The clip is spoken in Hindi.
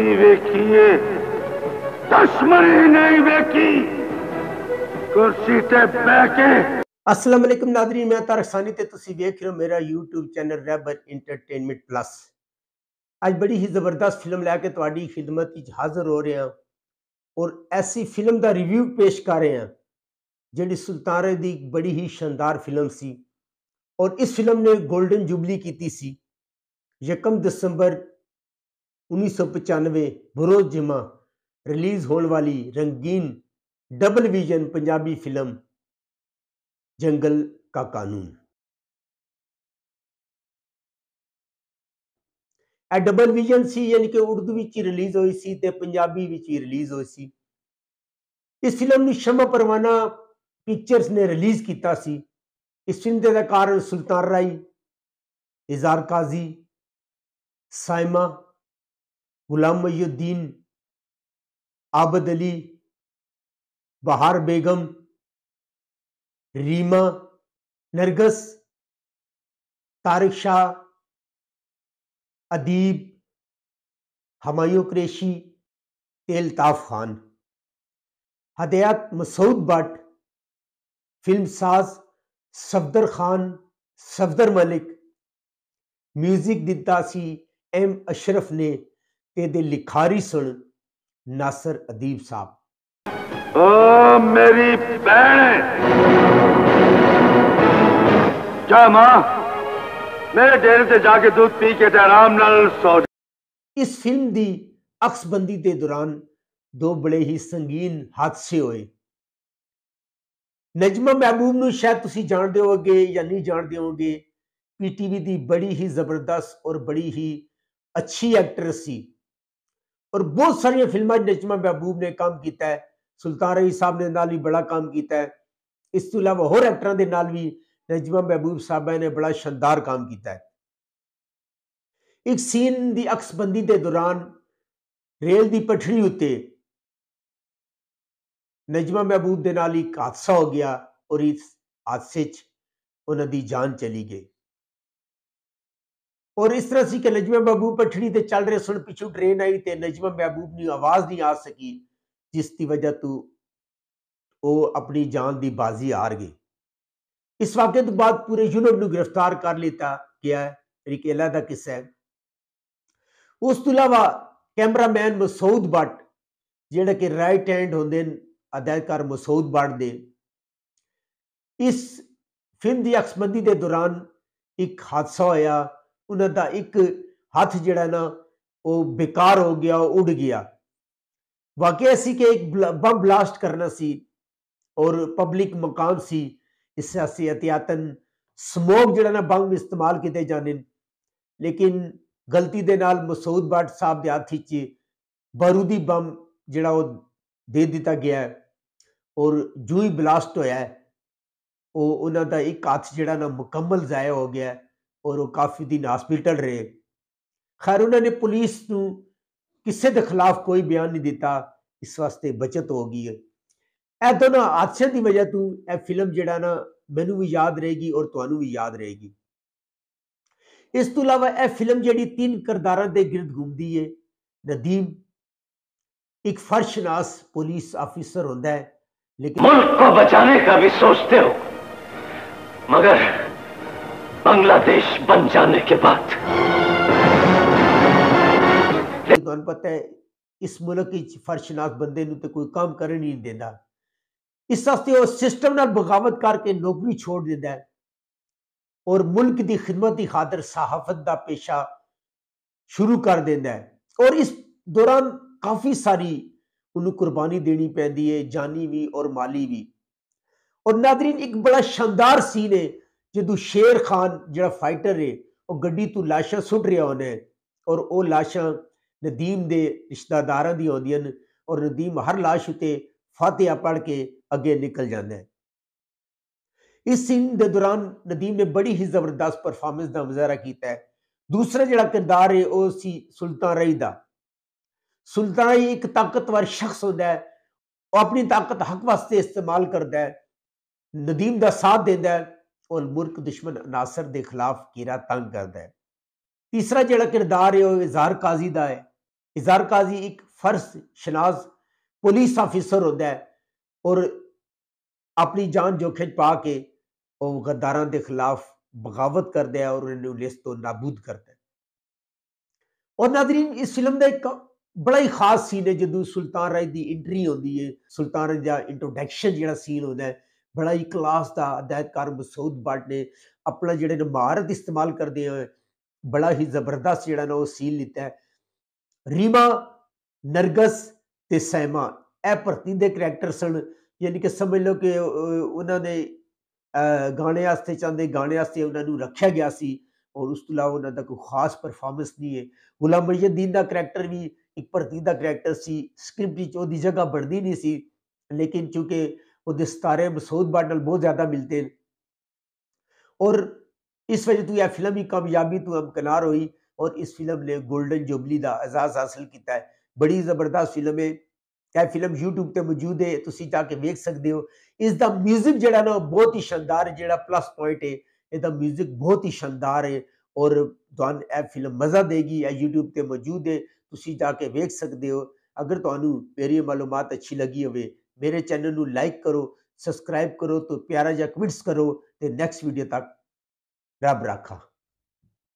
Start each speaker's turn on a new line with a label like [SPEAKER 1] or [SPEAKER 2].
[SPEAKER 1] नहीं वेखी है
[SPEAKER 2] दशमनी नहीं वेखी
[SPEAKER 1] कुर्सी ते बैके अस्सलाम वालेकुम नादरी मैं तारक सानी ते तुसी देख रहे हो मेरा YouTube चैनल रैबर एंटरटेनमेंट प्लस आज बड़ी ही जबरदस्त फिल्म लेके तुम्हारी खिदमत में हाजिर हो रहे हैं और ऐसी फिल्म का रिव्यू पेश कर रहे हैं जेडी सुल्तारे दी बड़ी ही शानदार फिल्म सी और इस फिल्म ने गोल्डन जुबली की सी यकम दिसंबर उन्नीस सौ पचानवे बरोज जिमा रिलीज होने वाली रंगीन double vision Punjabi film Jungle Ka Kanoon ਇਹ ਡਬਲ ਵਿਜ਼ਨ ਸੀ ਯਾਨੀ ਕਿ ਉਰਦੂ ਵਿੱਚ ਰਿਲੀਜ਼ ਹੋਈ ਸੀ ਤੇ ਪੰਜਾਬੀ ਵਿੱਚ ਰਿਲੀਜ਼ ਹੋਈ ਸੀ ਇਸ ਫਿਲਮ ਨੂੰ ਸ਼ਮਾ ਪਰਵਾਨਾ ਪਿਕਚਰਸ ਨੇ ਰਿਲੀਜ਼ ਕੀਤਾ ਸੀ ਇਸ ਫਿਲਮ ਦੇ ਕਾਰਨ ਸੁਲਤਾਨ ਰਾਈ ਇਜ਼ਾਰ ਕਾਜ਼ੀ ਸਾਇਮਾ गुलाम मयुद्दीन आबद अली बहार बेगम रीमा नरगस तारिक शाह अदीब हमायू क्रेशी तेलताफ़ खान हदयात मसूद भट्ट फिल्म साज Safdar Khan Safdar Malik music C M Ashraf ने ਇਹਦੇ ਲਿਖਾਰੀ ਸਣ ਨਾਸਰ ਅਦੀਬ ਸਾਹਿਬ ਆ ਮੇਰੀ ਭੈਣ ਜਾ ਮਾਂ ਮੇਰੇ ਡੇਰੇ ਤੇ ਜਾ ਕੇ ਦੁੱਧ ਪੀ ਕੇ ਤੇ ਆਰਾਮ ਨਾਲ ਸੌ ਇਸ ਫਿਲਮ ਦੀ ਅਕਸਬੰਦੀ ਦੇ ਦੌਰਾਨ ਦੋ ਬੜੇ ਹੀ ਸੰਗੀਨ ਹਾਦਸੇ ਹੋਏ ਨਜਮਾ ਮਹਿਬੂਬ ਨੂੰ ਸ਼ਾਇਦ ਤੁਸੀਂ ਜਾਣਦੇ ਹੋਗੇ ਜਾਂ ਨਹੀਂ ਜਾਣਦੇ ਹੋਗੇ ਪੀਟੀਵੀ ਦੀ ਬੜੀ ਹੀ ਜ਼ਬਰਦਸਤ ਔਰ ਬੜੀ ਹੀ ਅੱਛੀ ਐਕਟਰਸ ਸੀ और बहुत सारिया फिल्मा नजमा महबूब ने काम किया है सुल्तान रही साहब ने नाल भी बड़ा काम किया है इस तू अलावा होर एक्टर के नाल भी नजमा महबूब साहब ने बड़ा शानदार काम किया है एक सीन की अक्सबंदी के दौरान रेल की पठड़ी उ नजमा महबूब के नाल एक हादसा हो गया और इस हादसे उन्होंने जान चली गई और इस तरह से नजमा महबूब पठड़ी से चल रहे सुन पिछू ट्रेन आई तो नजमा महबूब ने आवाज नहीं आ सकी जिसकी वजह तू वो अपनी जान की बाजी हार गई इस वाक्य तो बाद पूरे यूनिट को गिरफ्तार कर लिता गया है एक किस्सा है उस तो अलावा कैमरामैन मसौद भट्ट जेड़ ਕਿ राइट हैंड होंगे ਨੇ मसौद भट्ट ਬੜ ਦੇ ਇਸ ਫਿਲਮ ਦੀ ਅਕਸਬੰਦੀ ਦੇ ਦੌਰਾਨ ਇੱਕ ਹਾਦਸਾ ਉਹਨਾਂ ਦਾ ਇੱਕ ਹੱਥ ਜਿਹੜਾ ਨਾ ਉਹ ਬੇਕਾਰ ਹੋ ਗਿਆ ਉੱਡ ਗਿਆ ਵਾਕਿਆ ਸੀ ਕਿ ਇੱਕ ਬੰਬ ਬਲਾਸਟ ਕਰਨਾ ਸੀ ਔਰ ਪਬਲਿਕ ਮਕਾਮ ਸੀ ਇਸ ਸਿਆਸੀ ਅਤਿਆਤਨ ਸਮੋਕ ਜਿਹੜਾ ਨਾ ਬੰਬ ਇਸਤੇਮਾਲ ਕੀਤੇ ਜਾਣੇ ਲੇਕਿਨ ਗਲਤੀ ਦੇ ਨਾਲ ਮਸੂਦ ਬਾਟ ਸਾਹਿਬ ਦੇ ਹੱਥ ਵਿੱਚ ਬਾਰੂਦੀ ਬੰਬ ਜਿਹੜਾ ਉਹ ਦੇ ਦਿੱਤਾ ਗਿਆ ਔਰ ਜੂਈ ਬਲਾਸਟ ਹੋਇਆ ਉਹ ਉਹਨਾਂ ਦਾ ਇੱਕ ਹੱਥ ਜਿਹੜਾ ਨਾ ਮੁਕੰਮਲ ਜ਼ਾਇਆ ਹੋ ਗਿਆ और काफ़ी दिन हॉस्पिटल रहे खैर उन्होंने पुलिस किसी के खिलाफ कोई बयान नहीं दिता इस वास्ते बचत हो गई है यह दोनों हादसों की वजह तो यह फिल्म जरा मैं भी याद रहेगी और तू भी याद रहेगी इस तू अलावा यह फिल्म जी तीन किरदारा के गिरद घूमती है नदीम एक फर्शनास पुलिस ऑफिसर होंगे लेकिन मुल्क को बचाने का भी सोचते हो मगर बांग्लादेश बन जाने के बाद पता है इस मुल्क फर्शनाक बंदे तो कोई काम कर नहीं देता इस वास्ते सिस्टम न बगावत करके नौकरी छोड़ देता है और मुल्क की खिदमत की खादर सहाफत का पेशा शुरू कर देता है और इस दौरान काफ़ी सारी उन्हें कुर्बानी देनी पैदी है जानी भी और माली भी और नादरीन एक बड़ा शानदार सीन है जो शेर खान जो फाइटर है और ग्डी तू लाशा सुट रहा उन्हें और वह लाशा नदीम के रिश्तेदार आदियन और नदीम हर लाश उत्ते फातिया पढ़ के अगे निकल जाता है इस सीन के दौरान नदीम ने बड़ी ही जबरदस्त परफॉर्मेंस का मुजहरा किया दूसरा जोड़ा किरदार है वह सी सुल्तान रही सुल्तान रही एक ताकतवर शख्स होंद अपनी ताकत हक वास्ते इस्तेमाल करता है नदीम का साथ देता है और मुल्क दुश्मन अनासर के खिलाफ घेरा तंग करता है तीसरा जोड़ा किरदार है वह इजहार काजी का है इजहार काजी एक फर्श शनाज पुलिस ऑफिसर होंद और अपनी जान जोखे पा के वह के खिलाफ बगावत करता है और उन्होंने लिस तो नाबूद करता है और नादरीन इस फिल्म का एक बड़ा ही खास सीन है जो सुल्तान राय की एंट्री आती है सुल्तान राय का इंट्रोडक्शन जोड़ा सीन होता है ਬੜਾ ਹੀ ਕਲਾਸ ਦਾ ਹਦਾਇਤਕਾਰ ਮਸੂਦ ਬੱਟ ਨੇ ਆਪਣਾ ਜਿਹੜੇ ਨੇ ਮਹਾਰਤ ਇਸਤੇਮਾਲ ਕਰਦੇ ਹੋਏ ਬੜਾ ਹੀ ਜ਼ਬਰਦਸਤ ਜਿਹੜਾ ਨਾ ਉਹ ਸੀਲ ਲਿੱਤਾ ਹੈ ਰੀਮਾ ਨਰਗਸ ਤੇ ਸੈਮਾ ਇਹ ਭਰਤੀ ਦੇ ਕੈਰੈਕਟਰ ਸਨ ਯਾਨੀ ਕਿ ਸਮਝ ਲਓ ਕਿ ਉਹਨਾਂ ਨੇ ਗਾਣੇ ਵਾਸਤੇ ਚਾਹੁੰਦੇ ਗਾਣੇ ਵਾਸਤੇ ਉਹਨਾਂ ਨੂੰ ਰੱਖਿਆ ਗਿਆ ਸੀ ਔਰ ਉਸ ਤੋਂ ਇਲਾਵਾ ਉਹਨਾਂ ਦਾ ਕੋਈ ਖਾਸ ਪਰਫਾਰਮੈਂਸ ਨਹੀਂ ਹੈ ਗੁਲਾਮ ਮਈਦੀਨ ਦਾ ਕੈਰੈਕਟਰ ਵੀ ਇੱਕ ਭਰਤੀ ਦਾ ਕੈਰੈਕਟਰ ਸੀ ਸਕ੍ਰਿਪਟ ਵਿੱਚ ਉਹਦੀ ਜਗ੍ਹਾ ਬਣਦੀ ਨਹੀਂ ਸੀ ਲੇਕਿਨ ਚੂੰਕਿ वो दस्तारे मसूद बाडल बहुत ज़्यादा मिलते हैं और इस वजह तो यह फिल्म की कामयाबी तो अमकनार हुई और इस फिल्म ने गोल्डन जुबली का एजाज हासिल किया है बड़ी जबरदस्त फिल्म है यह फिल्म यूट्यूब पर मौजूद है तुम जाके वेख सकते हो इसका म्यूजिक जरा ना बहुत ही शानदार है जो प्लस पॉइंट है यदा म्यूजिक बहुत ही शानदार है और तुम यह फिल्म मज़ा देगी यह यूट्यूब पर मौजूद है तुम जाके वेख सकते हो अगर तू मेरी मालूम अच्छी लगी हो मेरे चैनल में लाइक करो सबसक्राइब करो तो प्यारा जहाँ कमेंट्स करो तो नैक्सट वीडियो तक रब रखा